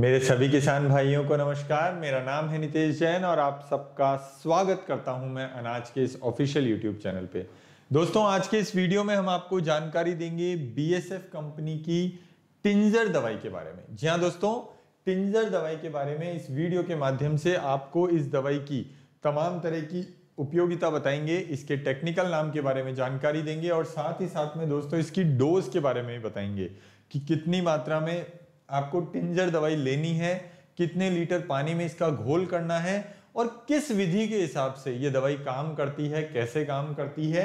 मेरे सभी किसान भाइयों को नमस्कार मेरा नाम है नितेश जैन और आप सबका स्वागत करता हूं मैं अनाज के इस ऑफिशियल यूट्यूब चैनल पे दोस्तों आज के इस वीडियो में हम आपको जानकारी देंगे बीएसएफ कंपनी की टिंजर दवाई के बारे में जी हाँ दोस्तों टिंजर दवाई के बारे में इस वीडियो के माध्यम से आपको इस दवाई की तमाम तरह की उपयोगिता बताएंगे इसके टेक्निकल नाम के बारे में जानकारी देंगे और साथ ही साथ में दोस्तों इसकी डोज के बारे में भी बताएंगे कि कितनी मात्रा में आपको टिंजर दवाई लेनी है कितने लीटर पानी में इसका घोल करना है और किस विधि के हिसाब से ये दवाई काम करती है कैसे काम करती है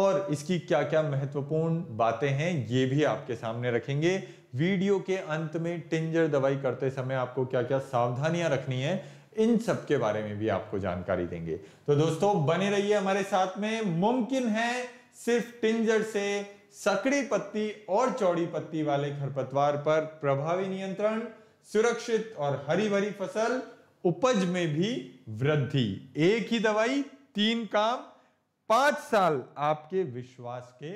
और इसकी क्या क्या महत्वपूर्ण बातें हैं ये भी आपके सामने रखेंगे वीडियो के अंत में टिंजर दवाई करते समय आपको क्या क्या सावधानियां रखनी है इन सब के बारे में भी आपको जानकारी देंगे तो दोस्तों बने रहिए हमारे साथ में मुमकिन है सिर्फ टिंजर से सकड़ी पत्ती और चौड़ी पत्ती वाले खरपतवार पर प्रभावी नियंत्रण सुरक्षित और हरी भरी फसल उपज में भी वृद्धि एक ही दवाई तीन काम पांच साल आपके विश्वास के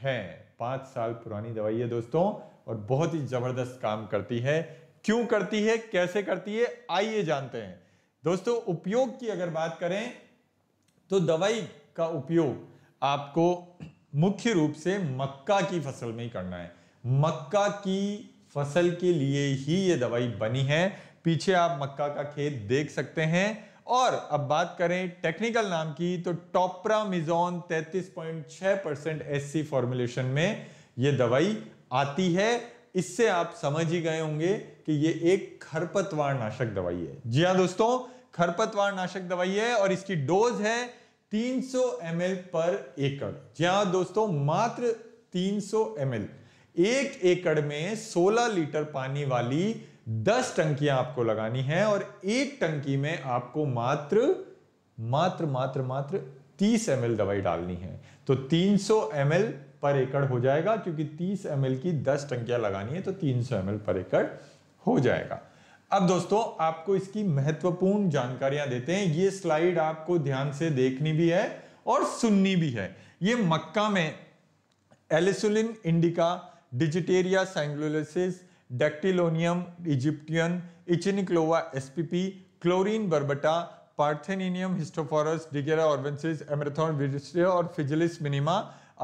हैं पांच साल पुरानी दवाई है दोस्तों और बहुत ही जबरदस्त काम करती है क्यों करती है कैसे करती है आइए जानते हैं दोस्तों उपयोग की अगर बात करें तो दवाई का उपयोग आपको मुख्य रूप से मक्का की फसल में ही करना है मक्का की फसल के लिए ही ये दवाई बनी है पीछे आप मक्का का खेत देख सकते हैं और अब बात करें टेक्निकल नाम की तो point 33.6 percent S C formulation में ये दवाई आती है इससे आप समझ ही गए होंगे कि ये एक खरपतवार नाशक दवाई है जी हाँ दोस्तों खरपतवार नाशक दवाई है और इसकी डोज है 300 ml पर एकड़ जी हाँ दोस्तों मात्र 300 ml एक एकड़ में 16 लीटर पानी वाली 10 टंकियां आपको लगानी है और एक टंकी में आपको मात्र मात्र मात्र मात्र 30 ml दवाई डालनी है तो 300 ml पर एकड़ हो जाएगा क्योंकि 30 ml की 10 टंकियां लगानी है तो 300 ml पर एकड़ हो जाएगा अब दोस्तों आपको इसकी महत्वपूर्ण जानकारियां देते हैं ये स्लाइड आपको ध्यान से देखनी भी है और सुननी भी है ये मक्का में एलिसुलिन इंडिका डिजिटेरिया सैंगुलोसिस डेक्टिलोनियम इजिप्टियन इचिनिक्लोवा एसपीपी क्लोरीन बर्बटा पार्थेनियम हिस्टोफोरस डिगेरा ऑर्बेंसिस एमरेथॉन विजिस्ट्रिया और फिजिलिस मिनिमा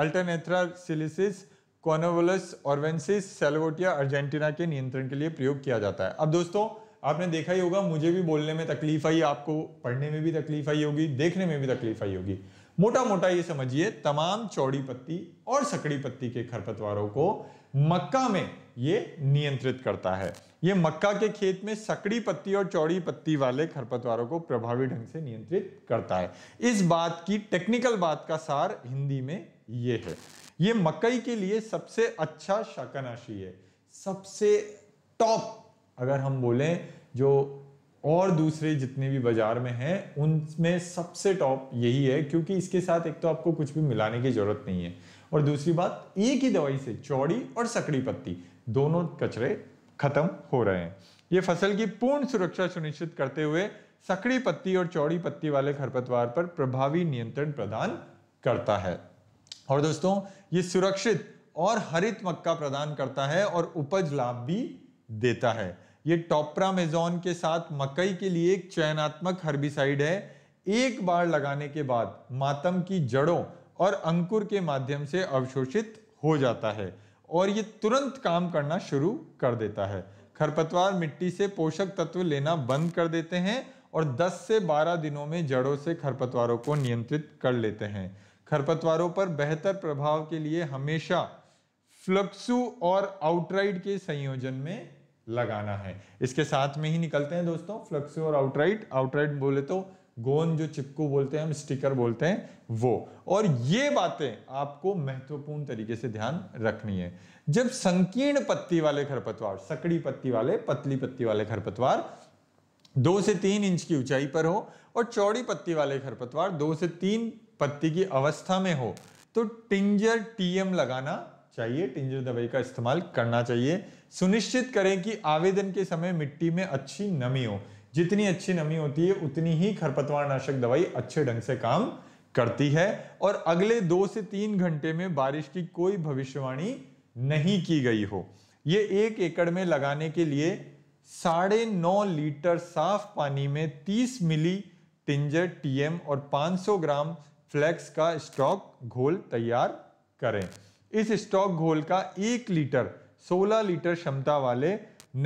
अल्टरनेथ्रा सिलिसिस कॉनोवोलस ऑर्वेंसिस सेलोवोटिया अर्जेंटीना के नियंत्रण के लिए प्रयोग किया जाता है अब दोस्तों आपने देखा ही होगा मुझे भी बोलने में तकलीफ आई आपको पढ़ने में भी तकलीफ आई होगी देखने में भी तकलीफ आई होगी मोटा मोटा ये समझिए तमाम चौड़ी पत्ती और सकड़ी पत्ती के खरपतवारों को मक्का में ये नियंत्रित करता है ये मक्का के खेत में सकड़ी पत्ती और चौड़ी पत्ती वाले खरपतवारों को प्रभावी ढंग से नियंत्रित करता है इस बात की टेक्निकल बात का सार हिंदी में ये है ये मकई के लिए सबसे अच्छा शाकनाशी है सबसे टॉप अगर हम बोलें जो और दूसरे जितने भी बाजार में हैं उनमें सबसे टॉप यही है क्योंकि इसके साथ एक तो आपको कुछ भी मिलाने की ज़रूरत नहीं है और दूसरी बात एक ही दवाई से चौड़ी और सकड़ी पत्ती दोनों कचरे खत्म हो रहे हैं ये फसल की पूर्ण सुरक्षा सुनिश्चित करते हुए सकड़ी पत्ती और चौड़ी पत्ती वाले खरपतवार पर प्रभावी नियंत्रण प्रदान करता है और दोस्तों ये सुरक्षित और हरित मक्का प्रदान करता है और उपज लाभ भी देता है ये मेजोन के साथ मकई के लिए एक चयनात्मक हर्बिसाइड है एक बार लगाने के बाद मातम की जड़ों और अंकुर के माध्यम से अवशोषित हो जाता है और ये तुरंत काम करना शुरू कर देता है खरपतवार मिट्टी से पोषक तत्व लेना बंद कर देते हैं और 10 से 12 दिनों में जड़ों से खरपतवारों को नियंत्रित कर लेते हैं खरपतवारों पर बेहतर प्रभाव के लिए हमेशा फ्लक्सू और आउटराइड के संयोजन में लगाना है इसके साथ में ही निकलते हैं दोस्तों फ्लक्सियो और आउटराइट आउटराइट बोले तो गोंद जो चिपको बोलते हैं हम स्टिकर बोलते हैं वो और ये बातें आपको महत्वपूर्ण तरीके से ध्यान रखनी है जब संकीर्ण पत्ती वाले खरपतवार सकड़ी पत्ती वाले पतली पत्ती वाले खरपतवार दो से तीन इंच की ऊंचाई पर हो और चौड़ी पत्ती वाले खरपतवार दो से तीन पत्ती की अवस्था में हो तो टिंजर टीएम लगाना चाहिए टिंजर दवाई का इस्तेमाल करना चाहिए सुनिश्चित करें कि आवेदन के समय मिट्टी में अच्छी नमी हो जितनी अच्छी नमी होती है उतनी ही खरपतवार नाशक दवाई अच्छे ढंग से काम करती है और अगले दो से तीन घंटे में बारिश की कोई भविष्यवाणी नहीं की गई हो ये एक एकड़ में लगाने के लिए साढ़े नौ लीटर साफ पानी में 30 मिली टिंजर टीएम और 500 ग्राम फ्लेक्स का स्टॉक घोल तैयार करें इस स्टॉक घोल का एक लीटर 16 लीटर क्षमता वाले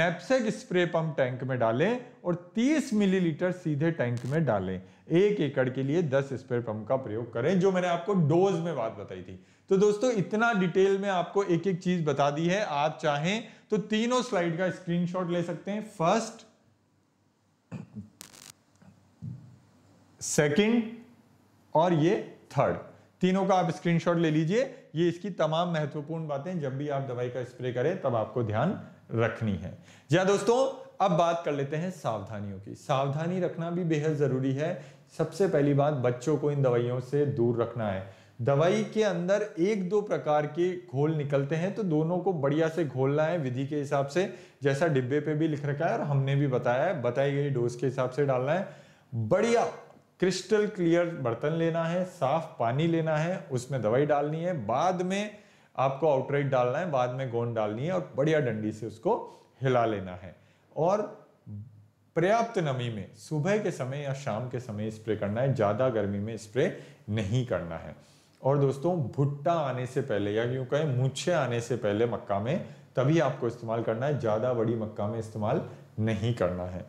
नेपसेक स्प्रे पंप टैंक में डालें और 30 मिलीलीटर सीधे टैंक में डालें एक एकड़ के लिए 10 स्प्रे पंप का प्रयोग करें जो मैंने आपको डोज में बात बताई थी तो दोस्तों इतना डिटेल में आपको एक एक चीज बता दी है आप चाहें तो तीनों स्लाइड का स्क्रीनशॉट ले सकते हैं फर्स्ट सेकंड और ये थर्ड तीनों का आप स्क्रीनशॉट ले लीजिए ये इसकी तमाम महत्वपूर्ण बातें जब भी आप दवाई का स्प्रे करें तब आपको ध्यान रखनी है जी हाँ दोस्तों अब बात कर लेते हैं सावधानियों की सावधानी रखना भी बेहद ज़रूरी है सबसे पहली बात बच्चों को इन दवाइयों से दूर रखना है दवाई के अंदर एक दो प्रकार के घोल निकलते हैं तो दोनों को बढ़िया से घोलना है विधि के हिसाब से जैसा डिब्बे पे भी लिख रखा है और हमने भी बताया है बताई गई डोज के हिसाब से डालना है बढ़िया क्रिस्टल क्लियर बर्तन लेना है साफ पानी लेना है उसमें दवाई डालनी है बाद में आपको आउटराइट डालना है बाद में गोंद डालनी है और बढ़िया डंडी से उसको हिला लेना है और पर्याप्त नमी में सुबह के समय या शाम के समय स्प्रे करना है ज़्यादा गर्मी में स्प्रे नहीं करना है और दोस्तों भुट्टा आने से पहले या यूँ कहें मूछे आने से पहले मक्का में तभी आपको इस्तेमाल करना है ज़्यादा बड़ी मक्का में इस्तेमाल नहीं करना है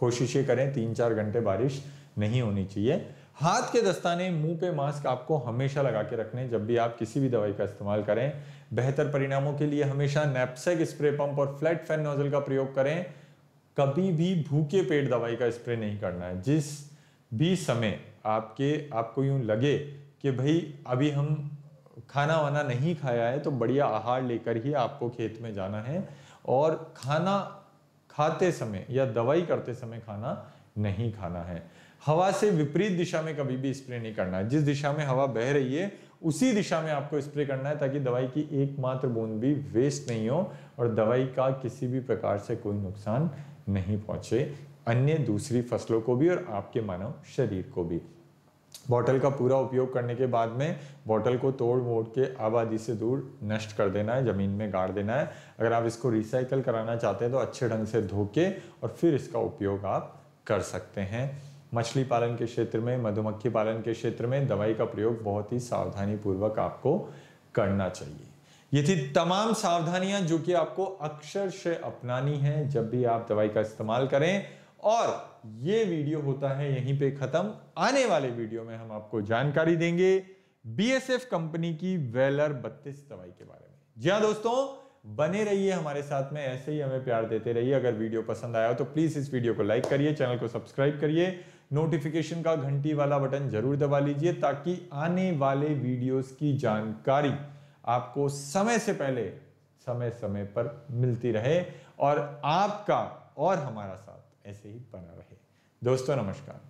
कोशिश ये करें तीन चार घंटे बारिश नहीं होनी चाहिए हाथ के दस्ताने मुंह पे मास्क आपको हमेशा लगा के रखने जब भी आप किसी भी दवाई का इस्तेमाल करें बेहतर परिणामों के लिए हमेशा नेपसेक स्प्रे पंप और फ्लैट फैन नोजल का प्रयोग करें कभी भी भूखे पेट दवाई का स्प्रे नहीं करना है जिस भी समय आपके आपको यूं लगे कि भाई अभी हम खाना वाना नहीं खाया है तो बढ़िया आहार लेकर ही आपको खेत में जाना है और खाना खाते समय या दवाई करते समय खाना नहीं खाना है हवा से विपरीत दिशा में कभी भी स्प्रे नहीं करना है जिस दिशा में हवा बह रही है उसी दिशा में आपको स्प्रे करना है ताकि दवाई की एकमात्र बूंद भी वेस्ट नहीं हो और दवाई का किसी भी प्रकार से कोई नुकसान नहीं पहुंचे अन्य दूसरी फसलों को भी और आपके मानव शरीर को भी बॉटल का पूरा उपयोग करने के बाद में बॉटल को तोड़ मोड़ के आबादी से दूर नष्ट कर देना है ज़मीन में गाड़ देना है अगर आप इसको रिसाइकल कराना चाहते हैं तो अच्छे ढंग से धो के और फिर इसका उपयोग आप कर सकते हैं मछली पालन के क्षेत्र में मधुमक्खी पालन के क्षेत्र में दवाई का प्रयोग बहुत ही सावधानी पूर्वक आपको करना चाहिए ये थी तमाम सावधानियां जो कि आपको अक्षर से अपनानी है जब भी आप दवाई का इस्तेमाल करें और ये वीडियो होता है यहीं पे खत्म आने वाले वीडियो में हम आपको जानकारी देंगे बीएसएफ कंपनी की वेलर बत्तीस दवाई के बारे में जी हाँ दोस्तों बने रहिए हमारे साथ में ऐसे ही हमें प्यार देते रहिए अगर वीडियो पसंद आया हो तो प्लीज इस वीडियो को लाइक करिए चैनल को सब्सक्राइब करिए नोटिफिकेशन का घंटी वाला बटन जरूर दबा लीजिए ताकि आने वाले वीडियोस की जानकारी आपको समय से पहले समय समय पर मिलती रहे और आपका और हमारा साथ ऐसे ही बना रहे दोस्तों नमस्कार